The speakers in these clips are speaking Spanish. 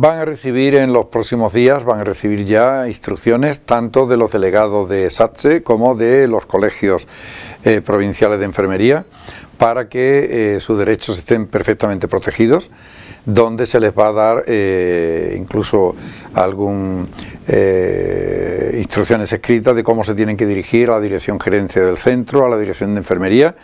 Van a recibir en los próximos días, van a recibir ya instrucciones tanto de los delegados de SATSE como de los colegios eh, provinciales de enfermería para que eh, sus derechos estén perfectamente protegidos, donde se les va a dar eh, incluso algún instrucciones escritas de cómo se tienen que dirigir a la dirección gerencia del centro, a la dirección de enfermería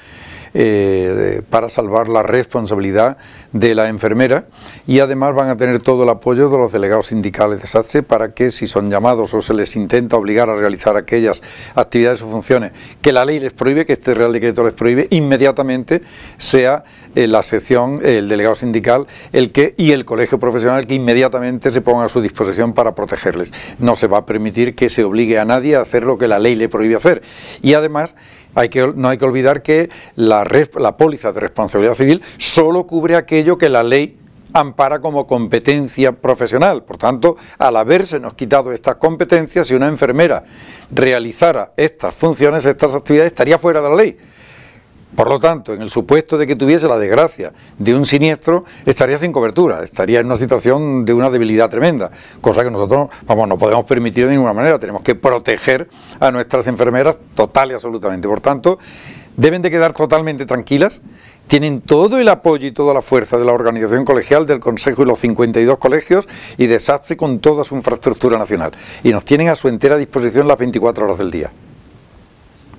eh, para salvar la responsabilidad de la enfermera y además van a tener todo el apoyo de los delegados sindicales de SATSE para que si son llamados o se les intenta obligar a realizar aquellas actividades o funciones que la ley les prohíbe, que este Real Decreto les prohíbe, inmediatamente sea eh, la sección, el delegado sindical el que y el colegio profesional que inmediatamente se pongan a su disposición para protegerles. No se va a permitir que se obligue a nadie a hacer lo que la ley le prohíbe hacer. Y además hay que, no hay que olvidar que la la, póliza de responsabilidad civil solo cubre aquello que la ley ampara como competencia profesional. Por tanto, al nos quitado estas competencias, si una enfermera realizara estas funciones, estas actividades, estaría fuera de la ley. Por lo tanto, en el supuesto de que tuviese la desgracia de un siniestro, estaría sin cobertura, estaría en una situación de una debilidad tremenda, cosa que nosotros, vamos, no podemos permitir de ninguna manera, tenemos que proteger a nuestras enfermeras total y absolutamente. Por tanto, deben de quedar totalmente tranquilas, tienen todo el apoyo y toda la fuerza de la organización colegial, del Consejo y los 52 colegios y de con toda su infraestructura nacional. Y nos tienen a su entera disposición las 24 horas del día.